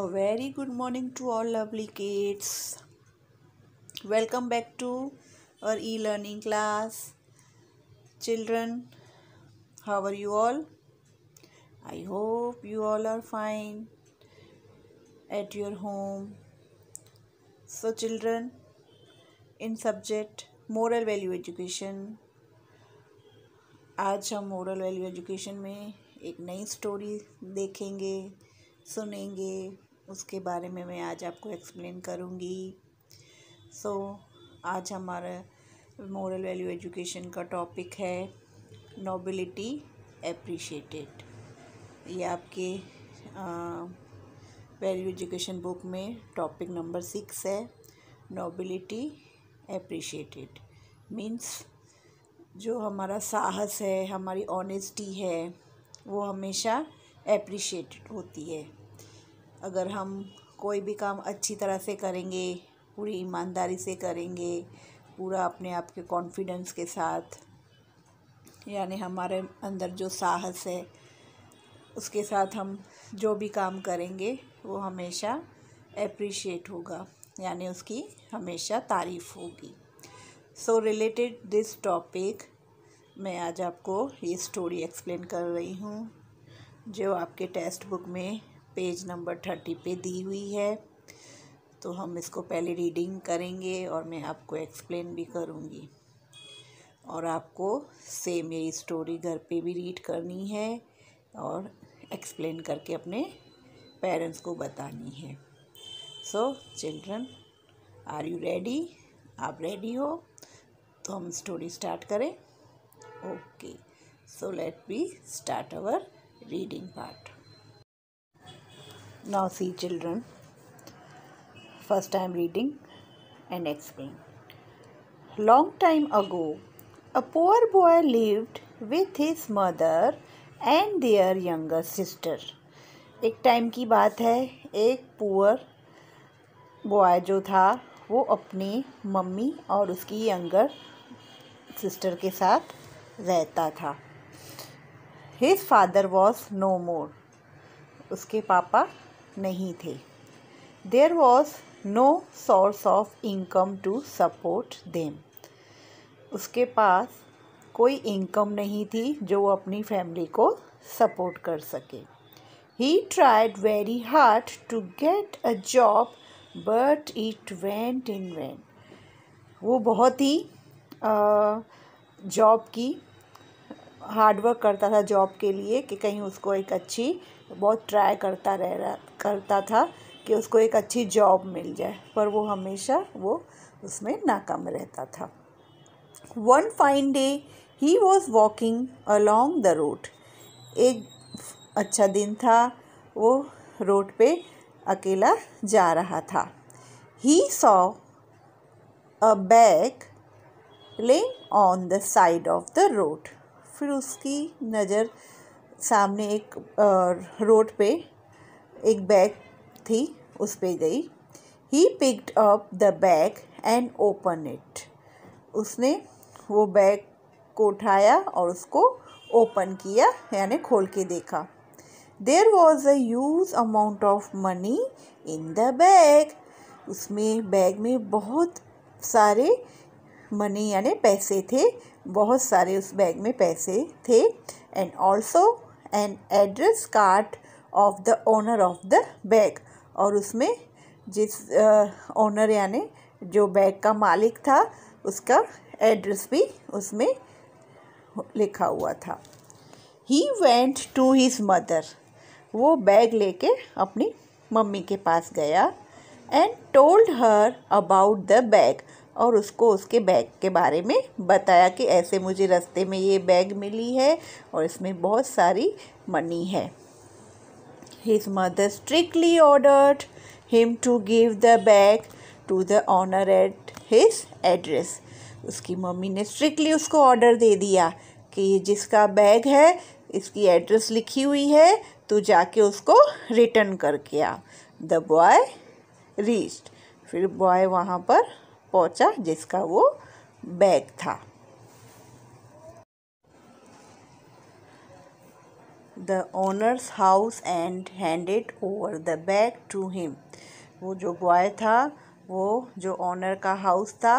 a very good morning to all lovely kids welcome back to our e-learning class children how are you all i hope you all are fine at your home so children in subject moral value education आज हम moral value education में एक नई story देखेंगे सुनेंगे उसके बारे में मैं आज आपको एक्सप्लेन करूँगी सो so, आज हमारा मॉरल वैल्यू एजुकेशन का टॉपिक है नोबिलिटी अप्रिशिएटेड ये आपके वैल्यू एजुकेशन बुक में टॉपिक नंबर सिक्स है नोबिलिटी अप्रिशिएटेड मीन्स जो हमारा साहस है हमारी ऑनेस्टी है वो हमेशा अप्रिशिएटेड होती है अगर हम कोई भी काम अच्छी तरह से करेंगे पूरी ईमानदारी से करेंगे पूरा अपने आप के कॉन्फिडेंस के साथ यानी हमारे अंदर जो साहस है उसके साथ हम जो भी काम करेंगे वो हमेशा एप्रिशिएट होगा यानी उसकी हमेशा तारीफ़ होगी सो रिलेटेड दिस टॉपिक मैं आज आपको ये स्टोरी एक्सप्लेन कर रही हूँ जो आपके टेक्स्ट बुक में पेज नंबर थर्टी पे दी हुई है तो हम इसको पहले रीडिंग करेंगे और मैं आपको एक्सप्लेन भी करूँगी और आपको सेम यही स्टोरी घर पे भी रीड करनी है और एक्सप्लेन करके अपने पेरेंट्स को बतानी है so children are you ready आप रेडी हो तो हम स्टोरी स्टार्ट करें okay so let be start our reading part Now see children. First time reading and explain. Long time ago, a poor boy lived with his mother and their younger sister. एक time की बात है एक poor boy जो था वो अपनी mummy और उसकी यंगर सिस्टर के साथ रहता था his father was no more उसके पापा नहीं थे there was no source of income to support them उसके पास कोई इनकम नहीं थी जो वो अपनी फैमिली को सपोर्ट कर सके he tried very hard to get a job but it went in went वो बहुत ही जॉब की हार्डवर्क करता था जॉब के लिए कि कहीं उसको एक अच्छी बहुत ट्राई करता रह रहा करता था कि उसको एक अच्छी जॉब मिल जाए पर वो हमेशा वो उसमें नाकाम रहता था one fine day he was walking along the road एक अच्छा दिन था वो रोड पे अकेला जा रहा था he saw a bag lying on the side of the road फिर उसकी नज़र सामने एक रोड पे एक बैग थी उस पे गई he picked up the bag and open it उसने वो बैग को उठाया और उसको ओपन किया यानी खोल के देखा there was a huge amount of money in the bag उसमें बैग में बहुत सारे मनी यानी पैसे थे बहुत सारे उस बैग में पैसे थे and also and address card of the owner of the bag और उसमें जिस ओनर यानी जो बैग का मालिक था उसका एड्रेस भी उसमें लिखा हुआ था he went to his mother वो बैग लेके अपनी मम्मी के पास गया and told her about the bag और उसको उसके बैग के बारे में बताया कि ऐसे मुझे रास्ते में ये बैग मिली है और इसमें बहुत सारी मनी है his mother strictly ordered him to give the bag to the owner at his address उसकी मम्मी ने स्ट्रिक्टली उसको ऑर्डर दे दिया कि ये जिसका बैग है इसकी एड्रेस लिखी हुई है तो जाके उसको रिटर्न करके आ द बॉय रीच्ड फिर बॉय वहाँ पर पहुंचा जिसका वो बैग था the owner's house and handed over the bag to him वो जो बॉय था वो जो ओनर का हाउस था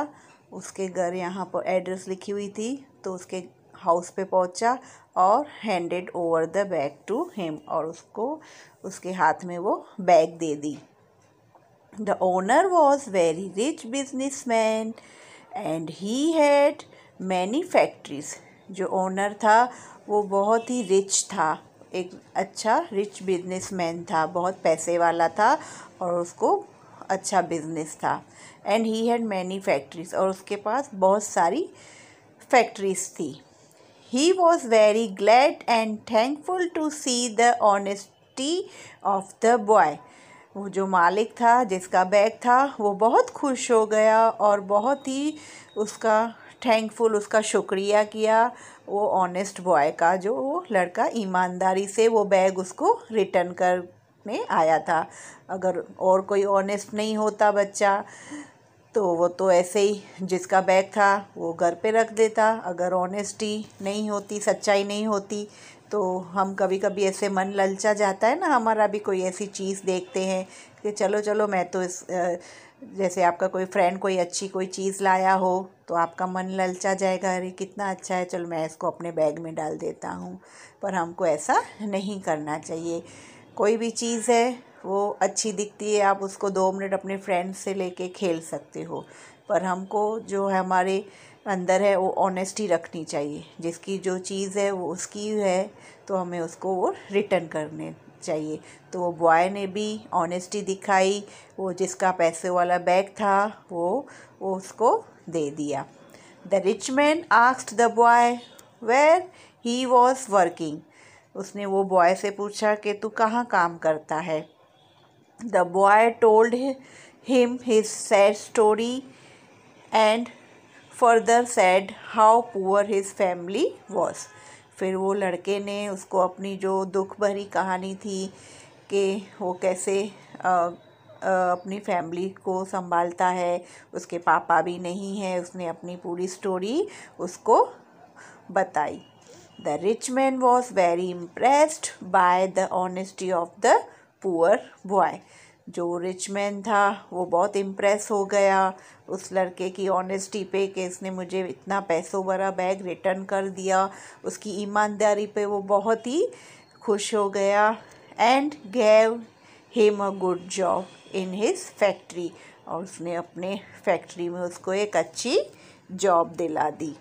उसके घर यहाँ पर एड्रेस लिखी हुई थी तो उसके हाउस पे पहुँचा और handed over the bag to him और उसको उसके हाथ में वो बैग दे दी The owner was very rich businessman and he had many factories. जो ओनर था वो बहुत ही रिच था एक अच्छा रिच मैन था बहुत पैसे वाला था और उसको अच्छा बिजनेस था and he had many factories और उसके पास बहुत सारी फैक्ट्रीज थी he was very glad and thankful to see the honesty of the boy वो जो मालिक था जिसका बैग था वो बहुत खुश हो गया और बहुत ही उसका थैंकफुल उसका शुक्रिया किया वो ऑनेस्ट बॉय का जो वो लड़का ईमानदारी से वो बैग उसको रिटर्न करने आया था अगर और कोई ऑनेस्ट नहीं होता बच्चा तो वो तो ऐसे ही जिसका बैग था वो घर पे रख देता अगर ऑनेस्टी नहीं होती सच्चाई नहीं होती तो हम कभी कभी ऐसे मन ललचा जाता है ना हमारा भी कोई ऐसी चीज़ देखते हैं कि चलो चलो मैं तो इस जैसे आपका कोई फ्रेंड कोई अच्छी कोई चीज़ लाया हो तो आपका मन ललचा जाएगा अरे कितना अच्छा है चलो मैं इसको अपने बैग में डाल देता हूँ पर हमको ऐसा नहीं करना चाहिए कोई भी चीज़ है वो अच्छी दिखती है आप उसको दो मिनट अपने फ्रेंड से लेके खेल सकते हो पर हमको जो है हमारे अंदर है वो ऑनेस्टी रखनी चाहिए जिसकी जो चीज़ है वो उसकी है तो हमें उसको वो रिटर्न करने चाहिए तो वो बॉय ने भी ऑनेस्टी दिखाई वो जिसका पैसे वाला बैग था वो वो उसको दे दिया the rich man asked the boy where he was working उसने वो बॉय से पूछा कि तू कहाँ काम करता है the boy told him his sad story and further said how poor his family was फिर वो लड़के ने उसको अपनी जो दुख भरी कहानी थी कि वो कैसे आ, अपनी फैमिली को संभालता है उसके पापा भी नहीं है उसने अपनी पूरी स्टोरी उसको बताई the rich man was very impressed by the honesty of the poor boy जो रिच मैन था वो बहुत इम्प्रेस हो गया उस लड़के की ऑनेस्टी पे कि इसने मुझे इतना पैसों भरा बैग रिटर्न कर दिया उसकी ईमानदारी पे वो बहुत ही खुश हो गया and gave him a good job in his factory और उसने अपने फैक्ट्री में उसको एक अच्छी जॉब दिला दी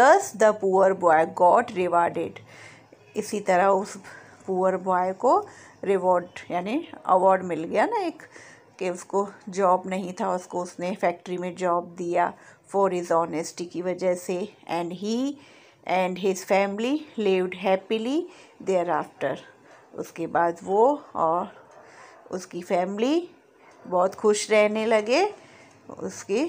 thus the poor boy God rewarded इसी तरह उस पुअर बॉय को रिवॉर्ड यानी अवार्ड मिल गया ना एक कि उसको जॉब नहीं था उसको उसने फैक्ट्री में जॉब दिया फॉर इज़ ऑनेस्टी की वजह से and he and his family lived happily thereafter उसके बाद वो और उसकी फैमिली बहुत खुश रहने लगे उसकी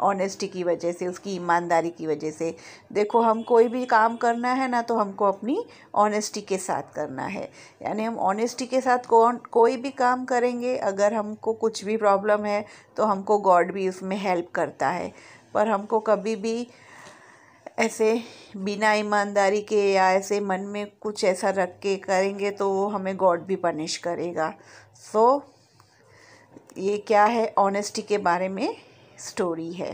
ऑनेस्टी की वजह से उसकी ईमानदारी की वजह से देखो हम कोई भी काम करना है ना तो हमको अपनी ऑनेस्टी के साथ करना है यानी हम ऑनेस्टी के साथ कौन कोई भी काम करेंगे अगर हमको कुछ भी प्रॉब्लम है तो हमको गॉड भी उसमें हेल्प करता है पर हमको कभी भी ऐसे बिना ईमानदारी के या ऐसे मन में कुछ ऐसा रख के करेंगे तो वो हमें गॉड भी पनिश करेगा सो so, ये क्या है ऑनेस्टी के बारे में स्टोरी है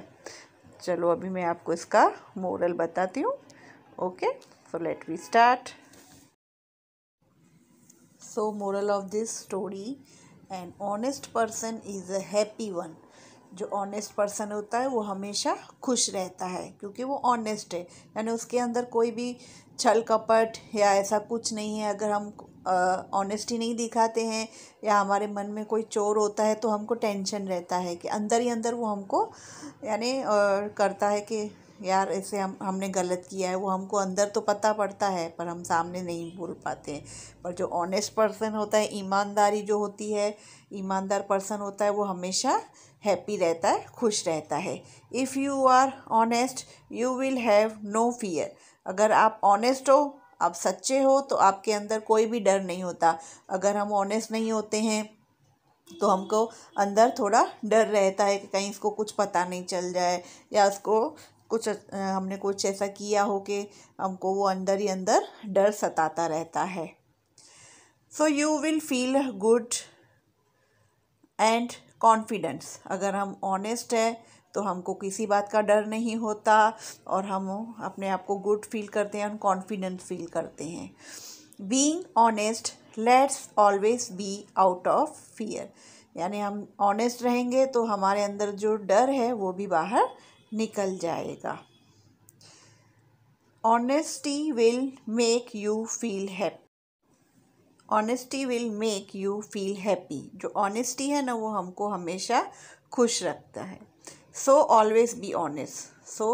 चलो अभी मैं आपको इसका मोरल बताती हूँ okay so let we start so moral of this story an honest person is a happy one जो ऑनेस्ट पर्सन होता है वो हमेशा खुश रहता है क्योंकि वो ऑनेस्ट है यानी उसके अंदर कोई भी छल कपट या ऐसा कुछ नहीं है अगर हम ऑनेस्टी नहीं दिखाते हैं या हमारे मन में कोई चोर होता है तो हमको टेंशन रहता है कि अंदर ही अंदर वो हमको यानी करता है कि यार ऐसे हम हमने गलत किया है वो हमको अंदर तो पता पड़ता है पर हम सामने नहीं बोल पाते हैं पर जो ऑनेस्ट पर्सन होता है ईमानदारी जो होती है ईमानदार पर्सन होता है वो हमेशा हैप्पी रहता है खुश रहता है if you are honest you will have no fear अगर आप ऑनेस्ट हो आप सच्चे हो तो आपके अंदर कोई भी डर नहीं होता अगर हम ऑनेस्ट नहीं होते हैं तो हमको अंदर थोड़ा डर रहता है कि कहीं इसको कुछ पता नहीं चल जाए या उसको कुछ हमने कुछ ऐसा किया हो कि हमको वो अंदर ही अंदर डर सताता रहता है so you will feel good and confidence अगर हम ऑनेस्ट है तो हमको किसी बात का डर नहीं होता और हम अपने आप को गुड फील करते हैं कॉन्फिडेंट फील करते हैं being honest let's always be out of fear यानी हम ऑनेस्ट रहेंगे तो हमारे अंदर जो डर है वो भी बाहर निकल जाएगा honesty will make you feel happy honesty will make you feel happy जो ऑनेस्टी है ना वो हमको हमेशा खुश रखता है so always be honest so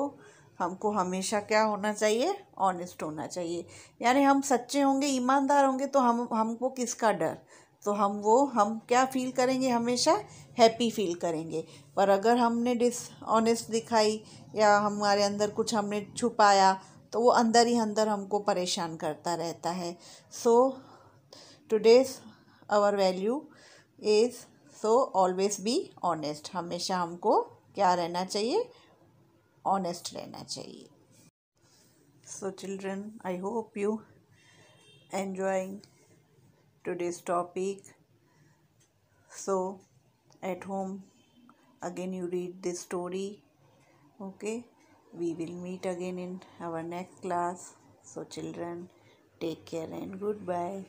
हमको हमेशा क्या होना चाहिए ऑनेस्ट होना चाहिए यानी हम सच्चे होंगे ईमानदार होंगे तो हम हमको किसका डर तो हम वो हम क्या फील करेंगे हमेशा हैप्पी फील करेंगे पर अगर हमने डिस ऑनेस्ट दिखाई या हमारे अंदर कुछ हमने छुपाया तो वो अंदर ही अंदर हमको परेशान करता रहता है so today's our value is so always be honest हमेशा हमको क्या रहना चाहिए ऑनेस्ट रहना चाहिए so children I hope you enjoying today's topic so at home again you read this story okay we will meet again in our next class so children take care and good bye